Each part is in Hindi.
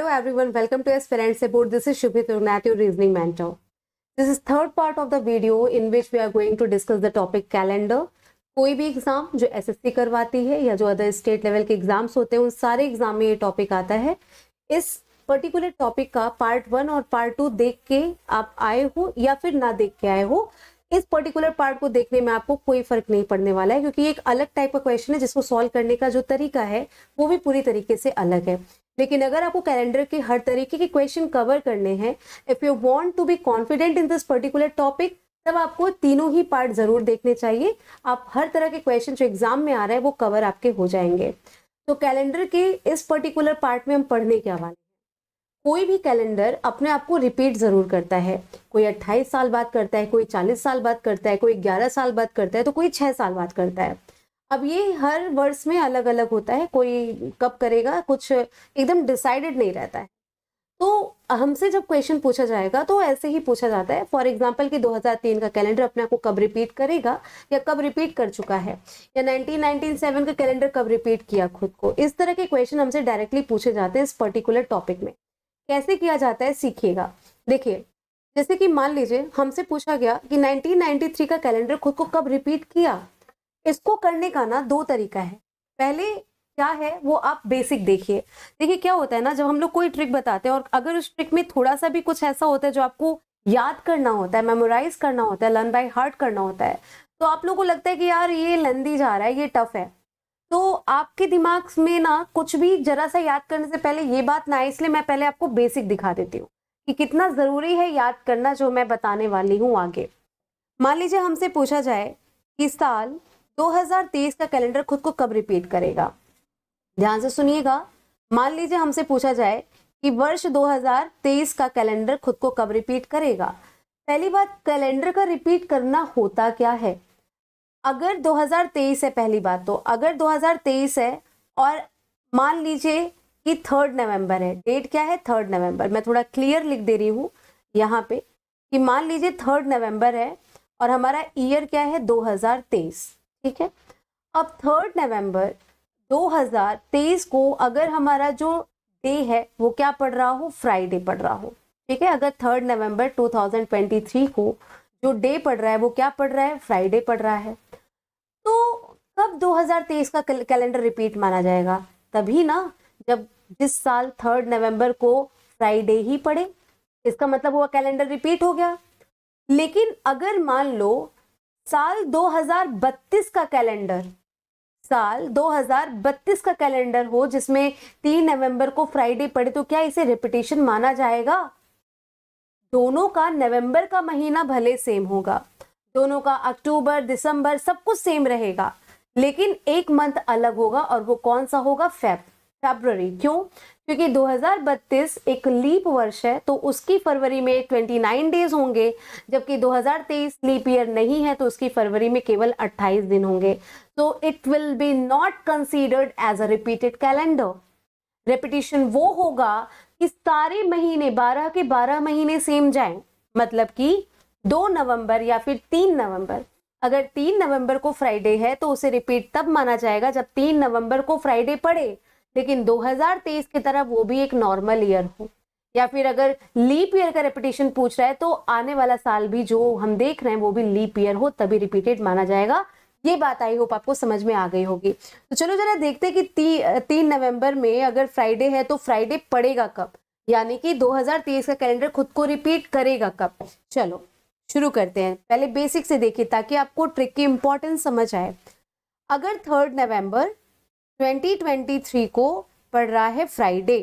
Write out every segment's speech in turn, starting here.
Everyone welcome to S friends Support. This is Shubhit Urnath, your reasoning mentor. This is third part of the video in which we are going to discuss the topic calendar कोई भी एग्जाम जो एसएससी करवाती है या जो अदर स्टेट लेवल के एग्जाम्स होते हैं उन सारे एग्जाम में ये टॉपिक आता है इस पर्टिकुलर टॉपिक का पार्ट वन और पार्ट टू देख के आप आए हो या फिर ना देख के आए हो इस पर्टिकुलर पार्ट को देखने में आपको कोई फर्क नहीं पड़ने वाला है क्योंकि एक अलग टाइप का क्वेश्चन है जिसको सॉल्व करने का जो तरीका है वो भी पूरी तरीके से अलग है लेकिन अगर आपको कैलेंडर के हर तरीके के क्वेश्चन कवर करने हैं if you want to be confident in this particular topic तब आपको तीनों ही पार्ट ज़रूर देखने चाहिए आप हर तरह के क्वेश्चन जो एग्जाम में आ रहे हैं वो कवर आपके हो जाएंगे तो कैलेंडर के इस पर्टिकुलर पार्ट में हम पढ़ने के हवाले कोई भी कैलेंडर अपने आप को रिपीट ज़रूर करता है कोई 28 साल बाद करता है कोई 40 साल बाद करता है कोई 11 साल बाद करता है तो कोई 6 साल बाद करता है अब ये हर वर्ष में अलग अलग होता है कोई कब करेगा कुछ एकदम डिसाइडेड नहीं रहता है तो हमसे जब क्वेश्चन पूछा जाएगा तो ऐसे ही पूछा जाता है फॉर एग्जाम्पल कि 2003 का कैलेंडर अपने को कब रिपीट करेगा या कब रिपीट कर चुका है या 1997 का कैलेंडर कब रिपीट किया खुद को इस तरह के क्वेश्चन हमसे डायरेक्टली पूछे जाते हैं इस पर्टिकुलर टॉपिक में कैसे किया जाता है सीखिएगा देखिए जैसे कि मान लीजिए हमसे पूछा गया कि नाइनटीन का कैलेंडर खुद को कब रिपीट किया इसको करने का ना दो तरीका है पहले क्या है वो आप बेसिक देखिए देखिए क्या होता है ना जब हम लोग कोई ट्रिक बताते हैं और अगर उस ट्रिक में थोड़ा सा भी कुछ ऐसा होता है जो आपको याद करना होता है मेमोराइज करना होता है लर्न बाय हार्ट करना होता है तो आप लोगों को लगता है कि यार ये लेंदी जा रहा है ये टफ है तो आपके दिमाग में ना कुछ भी जरा सा याद करने से पहले ये बात ना इसलिए मैं पहले आपको बेसिक दिखा देती हूँ कि कितना ज़रूरी है याद करना जो मैं बताने वाली हूँ आगे मान लीजिए हमसे पूछा जाए कि साल 2023 का कैलेंडर खुद को कब रिपीट करेगा ध्यान से सुनिएगा मान लीजिए हमसे पूछा जाए कि वर्ष 2023 का कैलेंडर खुद को कब रिपीट करेगा पहली बात कैलेंडर का रिपीट करना होता क्या है अगर 2023 है पहली बात तो अगर 2023 है और मान लीजिए कि थर्ड नवंबर है डेट क्या है थर्ड नवंबर मैं थोड़ा क्लियर लिख दे रही हूँ यहाँ पे कि मान लीजिए थर्ड नवंबर है और हमारा ईयर क्या है 2023 ठीक है अब थर्ड नवंबर 2023 को अगर हमारा जो डे है वो क्या पड़ रहा हो फ्राइडे पड़ रहा हो ठीक है अगर थर्ड नवंबर 2023 को जो डे पड़ रहा है वो क्या पड़ रहा है फ्राइडे पड़ रहा है तो कब 2023 का कैलेंडर रिपीट माना जाएगा तभी ना जब जिस साल थर्ड नवंबर को फ्राइडे ही पड़े इसका मतलब हुआ कैलेंडर रिपीट हो गया लेकिन अगर मान लो साल 2032 का कैलेंडर साल 2032 का कैलेंडर हो जिसमें तीन नवंबर को फ्राइडे पड़े तो क्या इसे रिपीटेशन माना जाएगा दोनों का नवंबर का महीना भले सेम होगा दोनों का अक्टूबर दिसंबर सब कुछ सेम रहेगा लेकिन एक मंथ अलग होगा और वो कौन सा होगा फेफ फरवरी क्यों क्योंकि 2032 एक लीप वर्ष है तो उसकी फरवरी में 29 डेज होंगे जबकि 2023 लीप ईयर नहीं है तो उसकी फरवरी में केवल 28 दिन होंगे तो it will be not considered as a repeated calendar repetition वो होगा कि सारे महीने 12 के 12 महीने सेम जाएं मतलब कि 2 नवंबर या फिर 3 नवंबर अगर 3 नवंबर को फ्राइडे है तो उसे रिपीट तब माना जाएगा जब 3 नवंबर को फ्राइडे पड़े लेकिन 2023 की तरह वो भी एक नॉर्मल ईयर हो या फिर अगर लीप ईयर का रिपीटेशन पूछ रहा है तो आने वाला साल भी जो हम देख रहे हैं वो भी लीप ईयर हो तभी रिपीटेड माना जाएगा ये बात आई होप आपको समझ में आ गई होगी तो चलो जरा देखते हैं कि ती, तीन नवंबर में अगर फ्राइडे है तो फ्राइडे पड़ेगा कब यानी कि 2023 का कैलेंडर खुद को रिपीट करेगा कब चलो शुरू करते हैं पहले बेसिक से देखिए ताकि आपको ट्रिक की इंपॉर्टेंस समझ आए अगर थर्ड नवंबर 2023 को पड़ रहा है फ्राइडे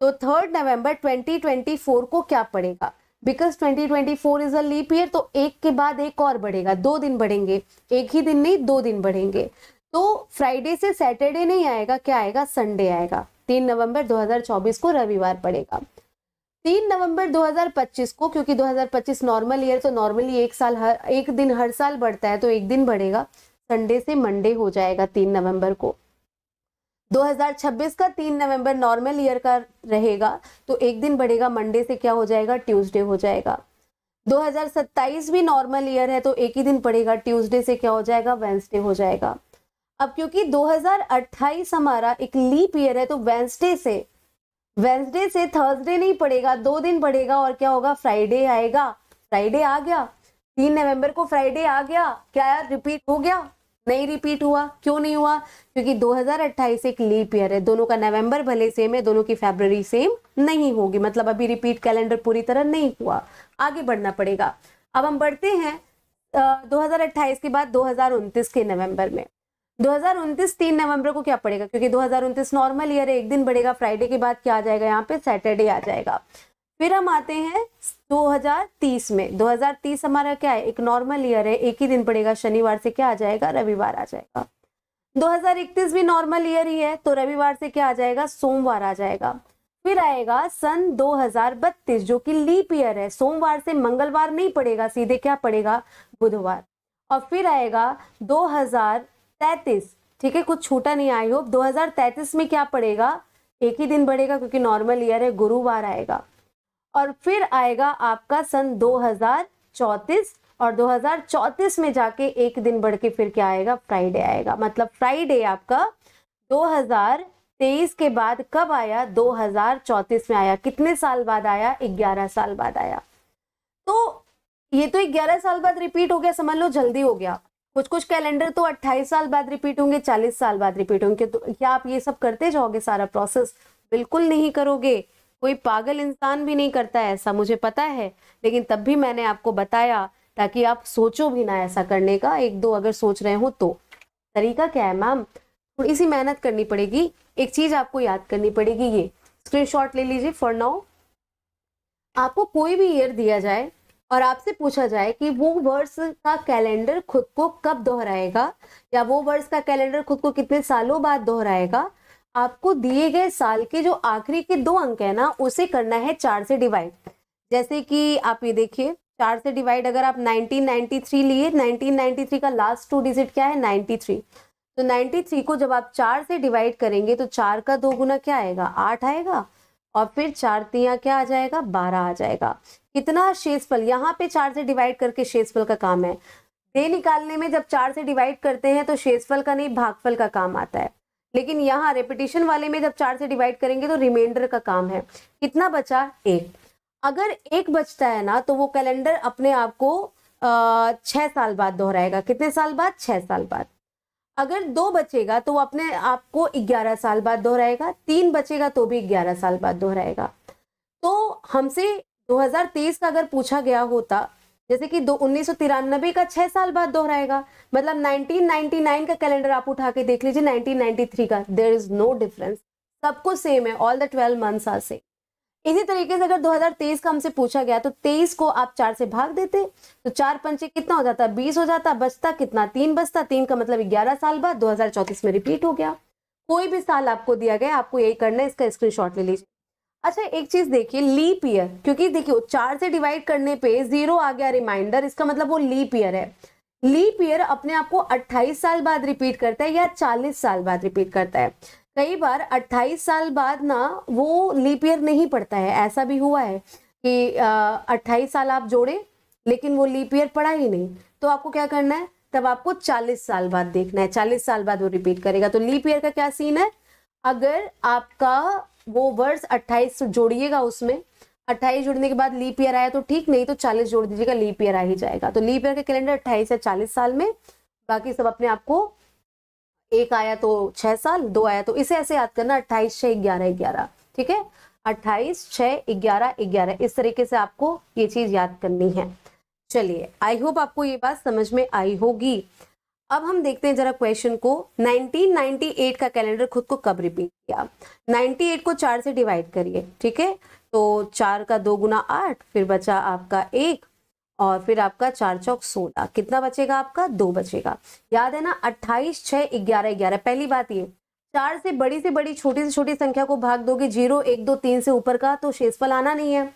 तो थर्ड नवंबर 2024 को क्या पड़ेगा बिकॉज 2024 इज अप ईयर तो एक के बाद एक और बढ़ेगा दो दिन बढ़ेंगे एक ही दिन नहीं दो दिन बढ़ेंगे तो फ्राइडे से सैटरडे नहीं आएगा क्या आएगा संडे आएगा तीन नवंबर 2024 को रविवार पड़ेगा तीन नवंबर 2025 को क्योंकि 2025 नॉर्मल ईयर तो नॉर्मली एक साल हर एक दिन हर साल बढ़ता है तो एक दिन बढ़ेगा संडे से मंडे हो जाएगा तीन नवंबर को 2026 का तीन नवंबर नॉर्मल ईयर का रहेगा तो एक दिन बढ़ेगा मंडे से क्या हो जाएगा ट्यूसडे हो जाएगा 2027 भी नॉर्मल ईयर है तो एक ही दिन पड़ेगा ट्यूसडे से क्या हो जाएगा वेंसडे हो जाएगा अब क्योंकि 2028 हमारा एक लीप ईयर है तो वेंसडे से वेंसडे से थर्सडे नहीं पड़ेगा दो दिन पड़ेगा और क्या होगा फ्राइडे आएगा फ्राइडे आ गया तीन नवंबर को फ्राइडे आ गया क्या यार रिपीट हो गया नहीं रिपीट हुआ क्यों नहीं हुआ क्योंकि 2028 एक लीप ईयर है दोनों का नवंबर भले सेम है दोनों की फेबररी सेम नहीं होगी मतलब अभी रिपीट कैलेंडर पूरी तरह नहीं हुआ आगे बढ़ना पड़ेगा अब हम बढ़ते हैं दो के बाद दो के नवम्बर में 2029 तीन नवंबर को क्या पड़ेगा क्योंकि 2029 नॉर्मल ईयर है एक दिन बढ़ेगा फ्राइडे के बाद क्या आ जाएगा यहाँ पे सैटरडे आ जाएगा फिर हम आते हैं 2030 में 2030 हमारा क्या है एक नॉर्मल ईयर है एक ही दिन पड़ेगा शनिवार से क्या आ जाएगा रविवार आ जाएगा 2031 भी नॉर्मल ईयर ही है तो रविवार से क्या आ जाएगा सोमवार आ जाएगा फिर आएगा सन 2032 जो कि लीप ईयर है सोमवार से मंगलवार नहीं पड़ेगा सीधे क्या पड़ेगा बुधवार और फिर आएगा 2033 ठीक है कुछ छूटा नहीं आई होप 2033 में क्या पड़ेगा एक ही दिन बढ़ेगा क्योंकि नॉर्मल ईयर है गुरुवार आएगा और फिर आएगा आपका सन दो और 2034 में जाके एक दिन बढ़ के फिर क्या आएगा फ्राइडे आएगा मतलब फ्राइडे आपका 2023 के बाद कब आया 2034 में आया कितने साल बाद आया 11 साल बाद आया तो ये तो 11 साल बाद रिपीट हो गया समझ लो जल्दी हो गया कुछ कुछ कैलेंडर तो 28 साल बाद रिपीट होंगे 40 साल बाद रिपीट होंगे तो क्या आप ये सब करते जाओगे सारा प्रोसेस बिल्कुल नहीं करोगे कोई पागल इंसान भी नहीं करता है ऐसा मुझे पता है लेकिन तब भी मैंने आपको बताया ताकि आप सोचो भी ना ऐसा करने का एक दो अगर सोच रहे हो तो तरीका क्या है मैम थोड़ी सी मेहनत करनी पड़ेगी एक चीज आपको याद करनी पड़ेगी ये स्क्रीनशॉट ले लीजिए फॉर नाउ आपको कोई भी ईयर दिया जाए और आपसे पूछा जाए कि वो वर्ष का कैलेंडर खुद को कब दोहराएगा या वो वर्ष का कैलेंडर खुद को कितने सालों बाद दोहराएगा आपको दिए गए साल के जो आखिरी के दो अंक है ना उसे करना है चार से डिवाइड जैसे कि आप ये देखिए चार से डिवाइड अगर आप 1993 लिए 1993 का लास्ट टू डिजिट क्या है 93 तो 93 को जब आप चार से डिवाइड करेंगे तो चार का दो गुना क्या आएगा आठ आएगा और फिर चार तिया क्या आ जाएगा बारह आ जाएगा कितना शेषफल यहाँ पे चार से डिवाइड करके शेषफल का काम है दे निकालने में जब चार से डिवाइड करते हैं तो शेषफल का नहीं भागफल का काम आता है लेकिन यहाँ रेपिटेशन वाले में जब चार से डिवाइड करेंगे तो रिमाइंडर का काम है कितना बचा एक अगर एक बचता है ना तो वो कैलेंडर अपने आप को छह साल बाद दोहराएगा कितने साल बाद छह साल बाद अगर दो बचेगा तो वो अपने आप को ग्यारह साल बाद दोहराएगा तीन बचेगा तो भी ग्यारह साल बाद दोहराएगा तो हमसे 2023 का अगर पूछा गया होता जैसे कि दो उन्नीस का छह साल बाद दोहराएगा मतलब 1999 का कैलेंडर आप उठा के देख लीजिए 1993 का देर इज नो डिफरेंस कुछ सेम है all the twelve months are same इसी तरीके से अगर 2023 का हमसे पूछा गया तो 23 को आप चार से भाग देते तो चार पंचे कितना हो जाता बीस हो जाता बचता कितना तीन बचता तीन का मतलब ग्यारह साल बाद दो में रिपीट हो गया कोई भी साल आपको दिया गया आपको यही करना है इसका स्क्रीनशॉट ले लीजिए अच्छा एक चीज देखिए लीप ईयर क्योंकि देखिए चार से डिवाइड करने पे जीरो आ गया रिमाइंडर इसका मतलब वो लीप ईयर है लीप ईयर अपने आप को 28 साल बाद रिपीट करता है या 40 साल बाद रिपीट करता है कई बार 28 साल बाद ना वो लीप ईयर नहीं पड़ता है ऐसा भी हुआ है कि अट्ठाईस साल आप जोड़े लेकिन वो लीप ईयर पड़ा ही नहीं तो आपको क्या करना है तब आपको 40 साल बाद देखना है 40 साल बाद वो रिपीट करेगा तो लीप ईयर का क्या सीन है अगर आपका वो वर्ड्स अट्ठाईस जोड़िएगा उसमें अट्ठाईस जोड़ने के बाद लीप ईयर आया तो ठीक नहीं तो चालीस जोड़ दीजिएगा लीप ईयर आ ही जाएगा तो लीप ईयर का कैलेंडर अट्ठाईस या चालीस साल में बाकी सब अपने आपको एक आया तो छह साल दो आया तो इसे ऐसे याद करना अट्ठाईस छह ग्यारह ग्यारह ठीक है अट्ठाईस छह ग्यारह ग्यारह इस तरीके से आपको ये चीज़ याद करनी है चलिए आई होप आपको ये बात समझ में आई होगी अब हम देखते हैं जरा क्वेश्चन को 1998 का कैलेंडर खुद को कब रिपीट किया 98 को चार से डिवाइड करिए ठीक है तो चार का दो गुना आठ फिर बचा आपका एक और फिर आपका चार चौक सोलह कितना बचेगा आपका दो बचेगा याद है ना अट्ठाईस छह ग्यारह ग्यारह पहली बात ये चार से बड़ी से बड़ी छोटी से छोटी संख्या को भाग दोगे जीरो एक दो तीन से ऊपर का तो शेषफल आना नहीं है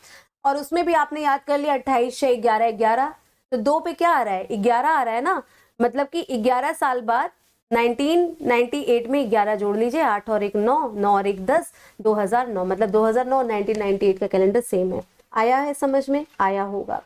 और उसमें भी आपने याद कर लिया अट्ठाईस छह ग्यारह ग्यारह तो दो पे क्या आ रहा है ग्यारह आ रहा है ना मतलब कि 11 साल बाद 1998 में 11 जोड़ लीजिए आठ और एक नौ नौ और एक दस 2009 मतलब 2009 1998 का कैलेंडर सेम है आया है समझ में आया होगा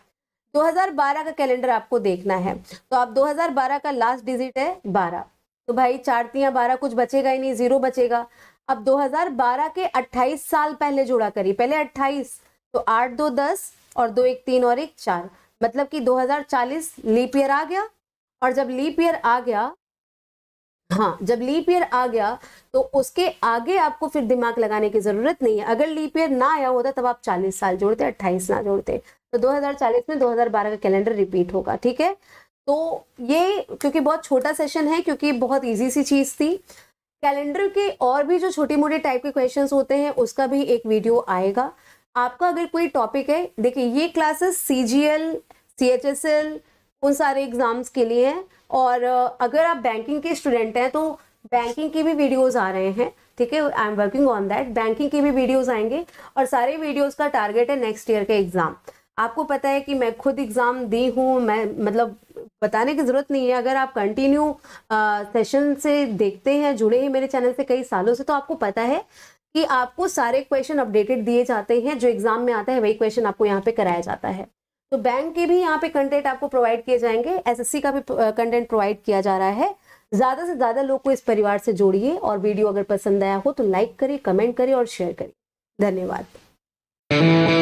2012 का कैलेंडर आपको देखना है तो आप 2012 का लास्ट डिजिट है 12 तो भाई चारतियाँ बारह कुछ बचेगा ही नहीं जीरो बचेगा अब 2012 के 28 साल पहले जोड़ा करिए पहले 28 तो आठ दो दस और दो एक तीन और एक चार मतलब कि 2040 लीप ईयर आ गया और जब लीप ईयर आ गया हाँ जब लीप ईयर आ गया तो उसके आगे आपको फिर दिमाग लगाने की जरूरत नहीं है अगर लीप ईयर ना आया होता तब आप 40 साल जोड़ते 28 ना जोड़ते तो 2040 में 2012 का कैलेंडर रिपीट होगा ठीक है तो ये क्योंकि बहुत छोटा सेशन है क्योंकि बहुत ईजी सी चीज़ थी कैलेंडर के और भी जो छोटे मोटे टाइप के क्वेश्चन होते हैं उसका भी एक वीडियो आएगा आपका अगर कोई टॉपिक है देखिए ये classes C G L C H S L उन सारे एग्ज़ाम्स के लिए हैं और अगर आप बैंकिंग के स्टूडेंट हैं तो बैंकिंग की भी वीडियोस आ रहे हैं ठीक है I am working on that banking की भी वीडियोस आएंगे और सारे वीडियोस का टारगेट है नेक्स्ट ईयर के एग्ज़ाम आपको पता है कि मैं खुद एग्ज़ाम दी हूँ मैं मतलब बताने की ज़रूरत नहीं है अगर आप कंटिन्यू सेशन से देखते हैं जुड़े हैं मेरे चैनल से कई सालों से तो आपको पता है कि आपको सारे क्वेश्चन अपडेटेड दिए जाते हैं जो एग्ज़ाम में आता है वही क्वेश्चन आपको यहाँ पे कराया जाता है तो बैंक के भी यहाँ पे कंटेंट आपको प्रोवाइड किए जाएंगे एसएससी का भी कंटेंट प्रोवाइड किया जा रहा है ज़्यादा से ज़्यादा लोग को इस परिवार से जोड़िए और वीडियो अगर पसंद आया हो तो लाइक करिए कमेंट करिए और शेयर करिए धन्यवाद